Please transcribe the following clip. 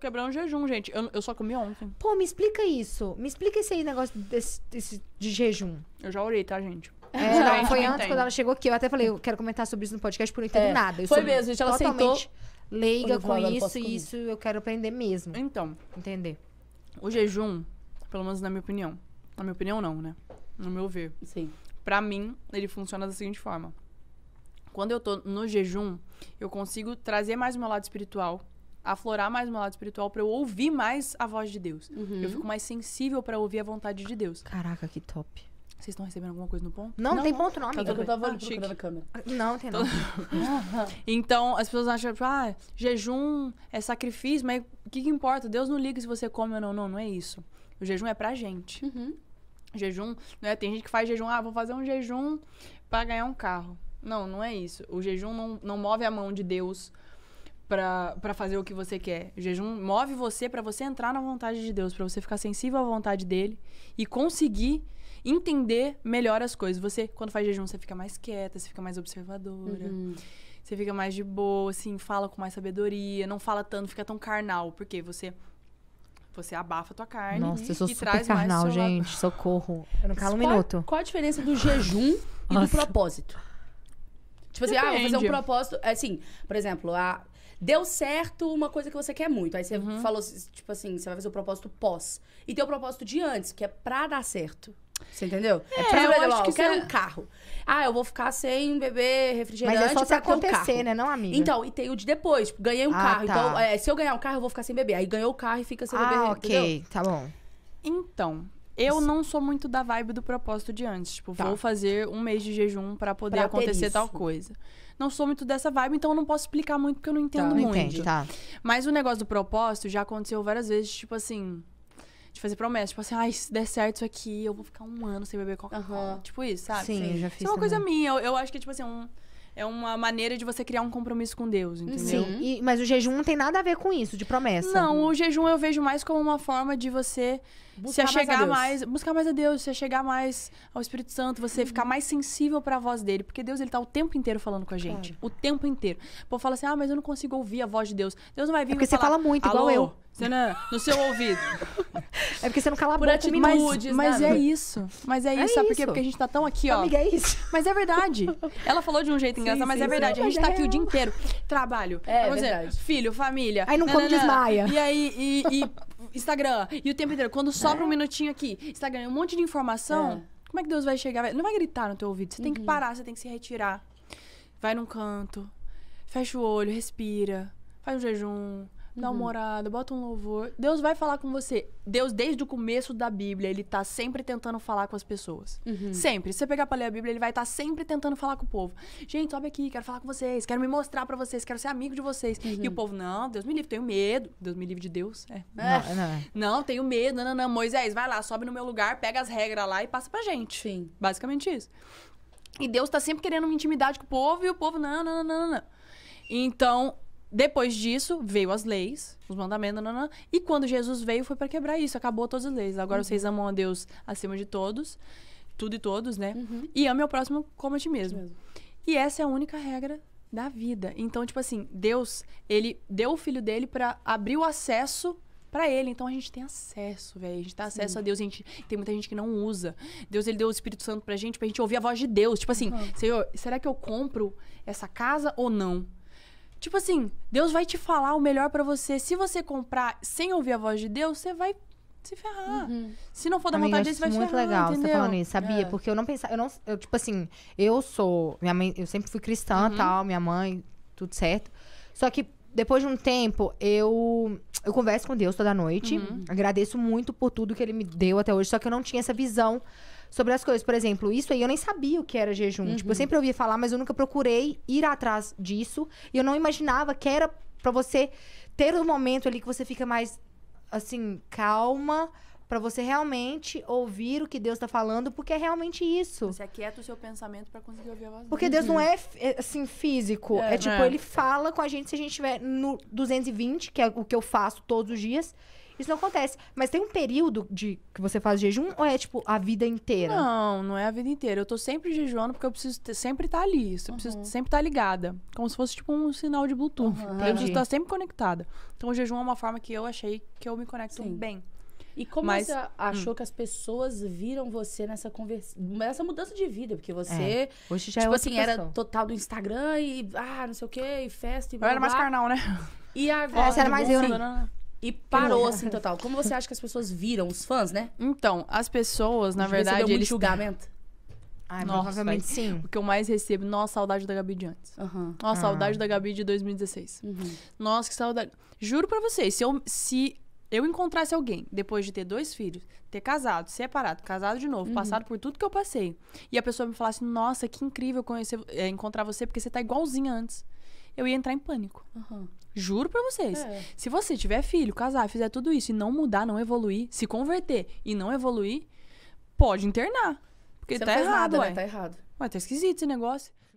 quebrar um jejum, gente. Eu, eu só comi ontem. Pô, me explica isso. Me explica esse aí negócio desse, desse de jejum. Eu já orei, tá, gente? É, não, foi antes, quando ela chegou aqui. Eu até falei, eu quero comentar sobre isso no podcast, porque eu não entendo é, nada. Eu foi mesmo, gente. Ela sentou... leiga com isso e isso eu quero aprender mesmo. Então. Entender. O jejum, pelo menos na minha opinião. Na minha opinião, não, né? No meu ver. Sim. Pra mim, ele funciona da seguinte forma. Quando eu tô no jejum, eu consigo trazer mais o meu lado espiritual aflorar mais o meu lado espiritual, para eu ouvir mais a voz de Deus. Uhum. Eu fico mais sensível para ouvir a vontade de Deus. Caraca, que top. Vocês estão recebendo alguma coisa no ponto? Não, não tem ponto não, amiga. Eu tava ah, câmera. Ah, não, tem não. então, então as pessoas acham, tipo, ah, jejum é sacrifício, mas o que, que, importa? Deus não liga se você come ou não. Não, não é isso. O jejum é pra gente. Uhum. Jejum, né? Tem gente que faz jejum, ah, vou fazer um jejum para ganhar um carro. Não, não é isso. O jejum não, não move a mão de Deus para fazer o que você quer. O jejum move você para você entrar na vontade de Deus, para você ficar sensível à vontade dele e conseguir entender melhor as coisas. Você, quando faz jejum, você fica mais quieta, você fica mais observadora. Uhum. Você fica mais de boa, assim, fala com mais sabedoria, não fala tanto, fica tão carnal, porque você você abafa a tua carne Nossa, eu sou e super carnal, mais gente, socorro. Eu não calo um é, minuto. Qual a diferença do jejum e Nossa. do propósito? Tipo assim, Depende. ah, vou fazer um propósito. É assim, por exemplo, a, deu certo uma coisa que você quer muito. Aí você uhum. falou, tipo assim, você vai fazer o propósito pós. E tem o propósito de antes, que é pra dar certo. Você entendeu? É, é pra eu, eu, acho que eu quero é... um carro. Ah, eu vou ficar sem beber refrigerante. Mas é só pra acontecer, um né? Não, amiga. Então, e tem o de depois. Tipo, ganhei um ah, carro. Então, tá. Então, é, se eu ganhar um carro, eu vou ficar sem beber. Aí ganhou o carro e fica sem ah, beber. Ah, ok. Entendeu? Tá bom. Então, eu não sou muito da vibe do propósito de antes. Tipo, tá. vou fazer um mês de jejum para poder pra acontecer tal coisa. Não sou muito dessa vibe, então eu não posso explicar muito porque eu não entendo tá, muito. Entende, tá. Mas o negócio do propósito já aconteceu várias vezes, tipo assim de fazer promessas. Tipo assim, ai, se der certo isso aqui, eu vou ficar um ano sem beber Coca-Cola. Uhum. Tipo isso, sabe? Sim, eu já fiz. Isso é uma também. coisa minha. Eu, eu, acho que, tipo assim, é um, é uma maneira de você criar um compromisso com Deus, entendeu? Sim, e, mas o jejum não tem nada a ver com isso, de promessa. Não, o jejum eu vejo mais como uma forma de você buscar se mais, mais, buscar mais a Deus, se chegar mais ao Espírito Santo, você uhum. ficar mais sensível para a voz dele, porque Deus ele tá o tempo inteiro falando com a gente, claro. o tempo inteiro. Pô, fala assim: "Ah, mas eu não consigo ouvir a voz de Deus". Deus não vai vir é Porque você falar, fala muito igual eu. É? no seu ouvido. É porque você não cala a Por boca atitudes, Mas, mas é isso. Mas é, é isso. É sabe por quê? Porque a gente tá tão aqui, ó. Amiga, é isso. Mas é verdade. Ela falou de um jeito engraçado, mas sim, é verdade. Sim, a gente tá aqui o é dia inteiro. Trabalho. É, verdade. dizer, filho, família. Aí não nanana, come desmaia. E aí, e, e Instagram. E o tempo inteiro. Quando sobra é. um minutinho aqui, Instagram, um monte de informação. Como é que Deus vai chegar? Não vai gritar no teu ouvido. Você uhum. tem que uhum. parar, você tem que se retirar. Vai num canto, fecha o olho, respira, faz um jejum dá uma uhum. orada, bota um louvor. Deus vai falar com você. Deus, desde o começo da Bíblia, ele tá sempre tentando falar com as pessoas. Uhum. Sempre. Se você pegar pra ler a Bíblia, ele vai estar tá sempre tentando falar com o povo. Gente, sobe aqui, quero falar com vocês, quero me mostrar para vocês, quero ser amigo de vocês. Uhum. E o uhum. povo, não, Deus me livre, tenho medo. Deus me livre de Deus. É. Não, é. não, é. não tenho medo, não, não, não. Moisés, vai lá, sobe no meu lugar, pega as regras lá e passa pra gente. Sim. Basicamente isso. E Deus tá sempre querendo uma intimidade com o povo e o povo, não, não, não, não, não. Então, depois disso, veio as leis, os mandamentos, nanana, e quando Jesus veio foi para quebrar isso, acabou todas as leis. Agora uhum. vocês amam a Deus acima de todos, tudo e todos, né? Uhum. E amem o próximo como a ti mesmo. mesmo. E essa é a única regra da vida. Então, tipo assim, Deus, ele deu o filho dele para abrir o acesso para ele. Então a gente tem acesso, velho. A gente tem tá acesso Sim. a Deus, a gente tem muita gente que não usa. Deus ele deu o Espírito Santo pra gente, pra gente ouvir a voz de Deus. Tipo assim, uhum. Senhor, será que eu compro essa casa ou não? Tipo assim, Deus vai te falar o melhor para você. Se você comprar sem ouvir a voz de Deus, você vai se ferrar. Uhum. Se não for da Amiga, vontade dele, você vai muito se ferrar, legal tá entendeu? você falando isso, sabia? É. Porque eu não pensava, eu não, eu tipo assim, eu sou, minha mãe, eu sempre fui cristã, uhum. tal, minha mãe, tudo certo. Só que depois de um tempo, eu eu converso com Deus toda noite, uhum. agradeço muito por tudo que ele me deu até hoje, só que eu não tinha essa visão sobre as coisas. Por exemplo, isso aí eu nem sabia o que era jejum. Uhum. Tipo, eu uhum. sempre ouvia falar, mas eu nunca procurei ir atrás disso. E eu não imaginava que era para você ter um momento ali que você fica mais, assim, calma para você realmente ouvir o que Deus está falando, porque é realmente isso. Você aquieta o seu pensamento para conseguir ouvir a voz Porque Deus uhum. não é, é, assim, físico. É, é tipo, é. ele fala com a gente se a gente estiver no 220, que é o que eu faço todos os dias isso não acontece. Mas tem um período de que você faz jejum ou é tipo a vida inteira? Não, não é a vida inteira. Eu tô sempre jejuando porque eu preciso ter, sempre estar tá ali. Eu uhum. preciso sempre estar tá ligada. Como se fosse tipo um sinal de Bluetooth. Uhum. Eu preciso estar tá sempre conectada. Então o jejum é uma forma que eu achei que eu me conecto Sim. bem. E como Mas, você achou hum. que as pessoas viram você nessa conversa, nessa mudança de vida? Porque você, é. Hoje já é tipo é assim, era total do Instagram e ah, não sei o quê, e festa e blá, Eu era mais carnal, né? E é, agora, é, era mais eu, né? E parou, assim, total. Como você acha que as pessoas viram os fãs, né? Então, as pessoas, na verdade. Recebeu muito eles... julgamento? Ai, nossa, provavelmente sim. O que eu mais recebo, nossa, saudade da Gabi de antes. Uhum. Nossa, ah. saudade da Gabi de 2016. Uhum. Nossa, que saudade. Juro pra vocês, se eu, se eu encontrasse alguém depois de ter dois filhos, ter casado, separado, casado de novo, uhum. passado por tudo que eu passei, e a pessoa me falasse, nossa, que incrível conhecer, é, encontrar você, porque você tá igualzinha antes eu ia entrar em pânico. Uhum. Juro pra vocês. É. Se você tiver filho, casar, fizer tudo isso e não mudar, não evoluir, se converter e não evoluir, pode internar. Porque você tá errado, nada, né? ué. Né? Tá errado. Ué, tá esquisito esse negócio.